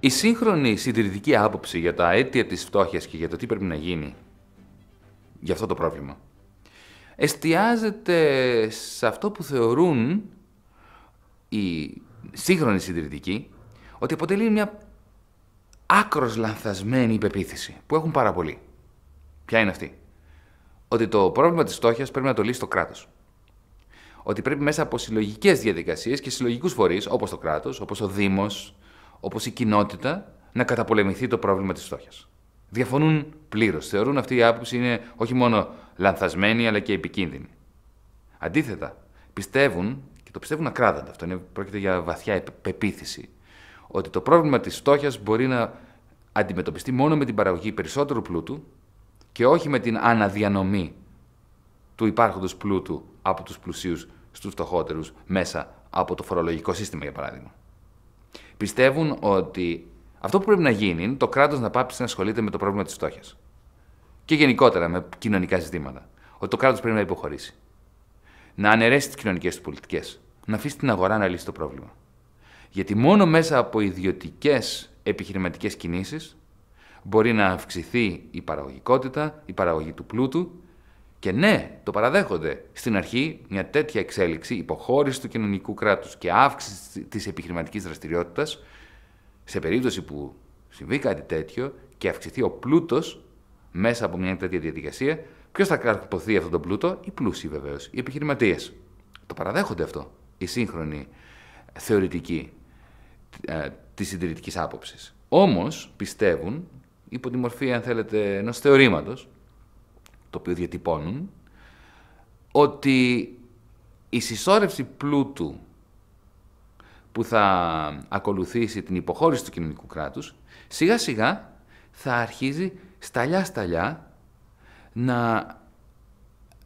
Η σύγχρονη συντηρητική άποψη για τα αίτια της φτώχειας και για το τι πρέπει να γίνει για αυτό το πρόβλημα εστιάζεται σε αυτό που θεωρούν οι σύγχρονοι συντηρητικοί ότι αποτελεί μια άκρος λανθασμένη υπεποίθηση που έχουν πάρα πολλοί. Ποια είναι αυτή. Ότι το πρόβλημα της φτώχειας πρέπει να το λύσει το κράτος. Ότι πρέπει μέσα από συλλογικές διαδικασίες και συλλογικούς φορείς, όπως το κράτος, όπως ο Δήμος, όπως η κοινότητα, να καταπολεμηθεί το πρόβλημα της φτώχειας. Διαφωνούν πλήρως. Θεωρούν αυτή η άποψη είναι όχι μόνο λανθασμένη αλλά και επικίνδυνη. Αντίθετα, πιστεύουν, και το πιστεύουν ακράδαντα, αυτό είναι, πρόκειται για βαθιά πεποίθηση, ότι το πρόβλημα της φτώχειας μπορεί να αντιμετωπιστεί μόνο με την παραγωγή περισσότερου πλούτου και όχι με την αναδιανομή του υπάρχοντος πλούτου από τους πλουσίους στους φτωχότερους μέσα από το φορολογικό σύστημα, για παράδειγμα πιστεύουν ότι αυτό που πρέπει να γίνει είναι το κράτος να πάψει να ασχολείται με το πρόβλημα της φτώχειας. Και γενικότερα με κοινωνικά ζητήματα. Ότι το κράτος πρέπει να υποχωρήσει. Να αναιρέσει τις κοινωνικές του πολιτικές. Να αφήσει την αγορά να λύσει το πρόβλημα. Γιατί μόνο μέσα από ιδιωτικές επιχειρηματικές κινήσεις μπορεί να αυξηθεί η παραγωγικότητα, η παραγωγή του πλούτου και ναι, το παραδέχονται. Στην αρχή, μια τέτοια εξέλιξη, υποχώρηση του κοινωνικού κράτους και αύξηση της επιχειρηματικής δραστηριότητας, σε περίπτωση που συμβεί κάτι τέτοιο και αυξηθεί ο πλούτος μέσα από μια τέτοια διαδικασία, ποιος θα καρποθεί αυτόν τον πλούτο, οι πλούσιοι βεβαίως, οι επιχειρηματίες. Το παραδέχονται αυτό οι σύγχρονοι θεωρητικοί ε, της συντηρητικής άποψης. Όμως πιστεύουν, υπό τη μορφή, αν θέλετε, ενός θεωρήματος, το οποίο διατυπώνουν, ότι η συσσόρευση πλούτου που θα ακολουθήσει την υποχώρηση του κοινωνικού κράτους, σιγά σιγά θα αρχίζει σταλιά σταλιά να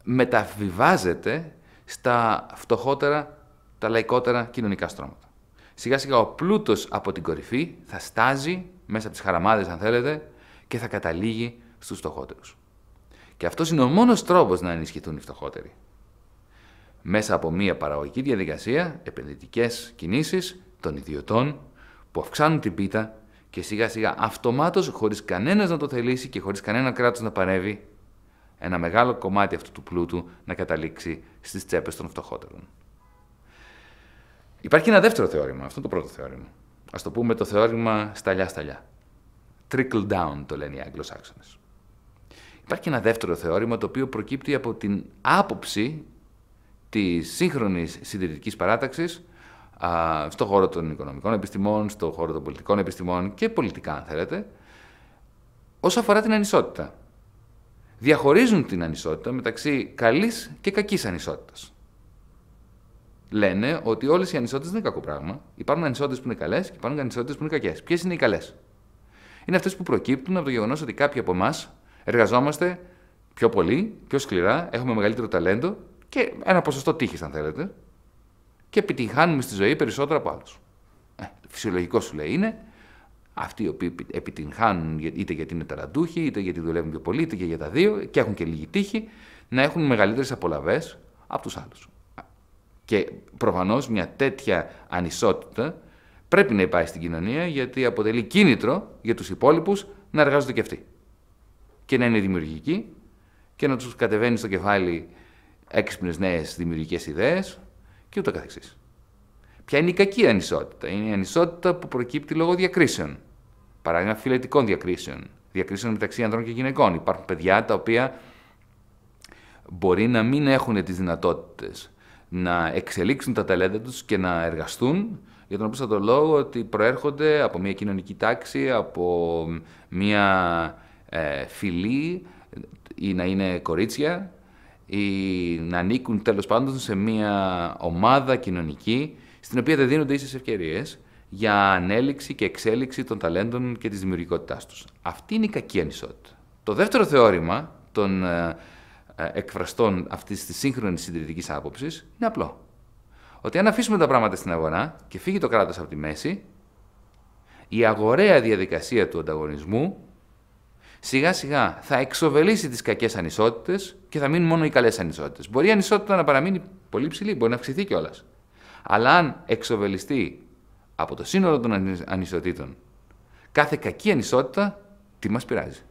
μεταβιβάζεται στα φτωχότερα, τα λαϊκότερα κοινωνικά στρώματα. Σιγά σιγά ο πλούτος από την κορυφή θα στάζει μέσα από τις χαραμάδες αν θέλετε και θα καταλήγει στους φτωχότερους. Και αυτός είναι ο μόνος τρόπος να ενισχυθούν οι φτωχότεροι. Μέσα από μια παραγωγική διαδικασία, επενδυτικές κινήσεις των ιδιωτών που αυξάνουν την πίτα και σιγά σιγά αυτομάτως, χωρίς κανένας να το θελήσει και χωρίς κανένα κράτος να παρεύει, ένα μεγάλο κομμάτι αυτού του πλούτου να καταλήξει στις τσέπες των φτωχότερων. Υπάρχει ένα δεύτερο θεώρημα, αυτό είναι το πρώτο θεώρημα. Ας το πούμε το θεώρημα σταλιά-σταλιά. Trickle down το λένε οι Αγγλοσάξονες. Υπάρχει και ένα δεύτερο θεώρημα το οποίο προκύπτει από την άποψη της σύγχρονης συντηρητικής παράταξης στον χώρο των οικονομικών επιστημών, στον χώρο των πολιτικών επιστημών και πολιτικά, αν θέλετε, όσον αφορά την ανισότητα. Διαχωρίζουν την ανισότητα μεταξύ καλής και κακής ανισότητας. Λένε ότι όλες οι ανισότητες δεν είναι κακό πράγμα. Υπάρχουν ανισότητες που είναι καλές και υπάρχουν ανισότητες που είναι κακές. Ποιες είναι οι καλές, Είναι αυτές που προκύπτουν από το γεγονός ότι κάποιοι από εμάς Εργαζόμαστε πιο πολύ, πιο σκληρά, έχουμε μεγαλύτερο ταλέντο και ένα ποσοστό τύχης, αν θέλετε, και επιτυχάνουμε στη ζωή περισσότερα από άλλους. Ε, φυσιολογικό σου λέει είναι. Αυτοί οι οποίοι επιτυγχάνουν είτε γιατί είναι ταραντούχοι, είτε γιατί δουλεύουν πιο πολύ, είτε και για τα δύο και έχουν και λίγη τύχη, να έχουν μεγαλύτερες απολαυές από τους άλλους. Και προφανώς μια τέτοια ανισότητα πρέπει να υπάρχει στην κοινωνία γιατί αποτελεί κίνητρο για τους υπόλοιπους να εργάζονται και αυτοί και να είναι δημιουργικοί και να τους κατεβαίνει στο κεφάλι έξυπνες νέες δημιουργικές ιδέες και ούτω καθεξής. Ποια είναι η κακή ανισότητα. Είναι η ανισότητα που προκύπτει λόγω διακρίσεων. Παράδειγμα, φιλετικών διακρίσεων. Διακρίσεων μεταξύ ανδρών και γυναικών. Υπάρχουν παιδιά τα οποία μπορεί να μην έχουν τις δυνατότητες να εξελίξουν τα ταλέντα τους και να εργαστούν για τον απλούστατο λόγο ότι προέρχονται από μια κοινωνική τάξη, από μια ε, φιλή ή να είναι κορίτσια ή να ανήκουν τέλος πάντων σε μια ομάδα κοινωνική στην οποία δεν δίνονται ίσες ευκαιρίες για ανέλυξη και εξέλιξη των ταλέντων και της δημιουργικότητάς τους. Αυτή είναι η κακή ανισότητα. Το δεύτερο θεώρημα των ε, ε, εκφραστών αυτής της σύγχρονης συντηρητικής άποψης είναι απλό. Ότι αν αφήσουμε τα πράγματα στην αγορά και φύγει το κράτος από τη μέση, η αγοραία διαδικασία του ανταγωνισμού σιγά σιγά θα εξοβελήσει τις κακές ανισότητες και θα μείνουν μόνο οι καλές ανισότητες. Μπορεί η ανισότητα να παραμείνει πολύ ψηλή, μπορεί να αυξηθεί κιόλας. Αλλά αν εξοβελιστεί από το σύνολο των ανισοτήτων κάθε κακή ανισότητα, τι μας πειράζει.